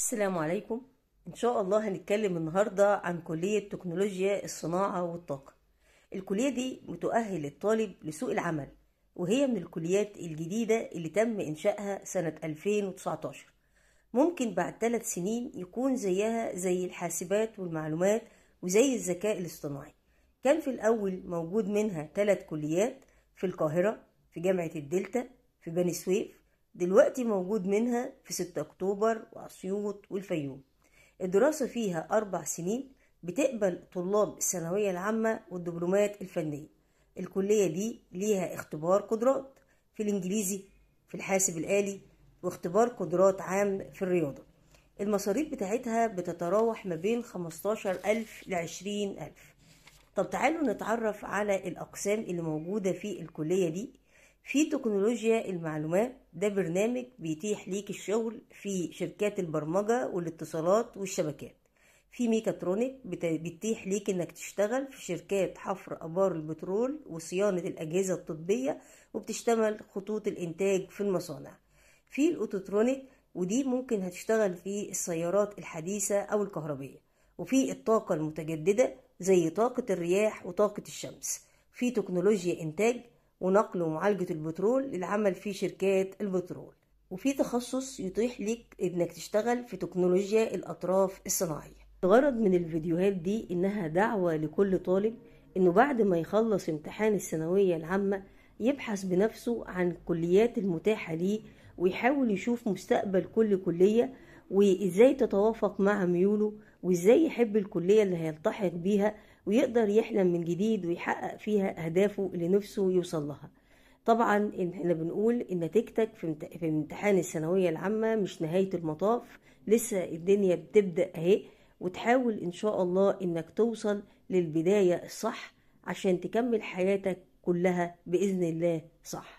السلام عليكم ان شاء الله هنتكلم النهارده عن كليه تكنولوجيا الصناعه والطاقه الكليه دي بتؤهل الطالب لسوق العمل وهي من الكليات الجديده اللي تم انشائها سنه 2019 ممكن بعد ثلاث سنين يكون زيها زي الحاسبات والمعلومات وزي الذكاء الاصطناعي كان في الاول موجود منها ثلاث كليات في القاهره في جامعه الدلتا في بني سويف دلوقتي موجود منها في 6 أكتوبر وأسيوط والفيوم الدراسة فيها أربع سنين بتقبل طلاب الثانوية العامة والدبلومات الفنية الكلية دي ليها اختبار قدرات في الإنجليزي في الحاسب الآلي واختبار قدرات عام في الرياضة المصاريف بتاعتها بتتراوح ما بين 15000 ل 20000 طب تعالوا نتعرف على الأقسام اللي موجودة في الكلية دي في تكنولوجيا المعلومات ده برنامج بيتيح ليك الشغل في شركات البرمجة والاتصالات والشبكات في ميكاترونيك بتتيح ليك انك تشتغل في شركات حفر ابار البترول وصيانة الاجهزة الطبية وبتشتمل خطوط الانتاج في المصانع في الاوتوترونيك ودي ممكن هتشتغل في السيارات الحديثة او الكهربية وفي الطاقة المتجددة زي طاقة الرياح وطاقة الشمس في تكنولوجيا انتاج ونقل ومعالجة البترول للعمل في شركات البترول وفي تخصص يتيح لك انك تشتغل في تكنولوجيا الاطراف الصناعية الغرض من الفيديوهات دي انها دعوة لكل طالب انه بعد ما يخلص امتحان الثانوية العامة يبحث بنفسه عن الكليات المتاحة ليه ويحاول يشوف مستقبل كل كلية وازاي تتوافق مع ميوله وازاي يحب الكلية اللي هيلتحق بيها ويقدر يحلم من جديد ويحقق فيها أهدافه اللي نفسه يوصل لها طبعا احنا بنقول ان نتيجتك في امتحان الثانوية العامة مش نهاية المطاف لسه الدنيا بتبدأ اهي وتحاول ان شاء الله انك توصل للبداية الصح عشان تكمل حياتك كلها بإذن الله صح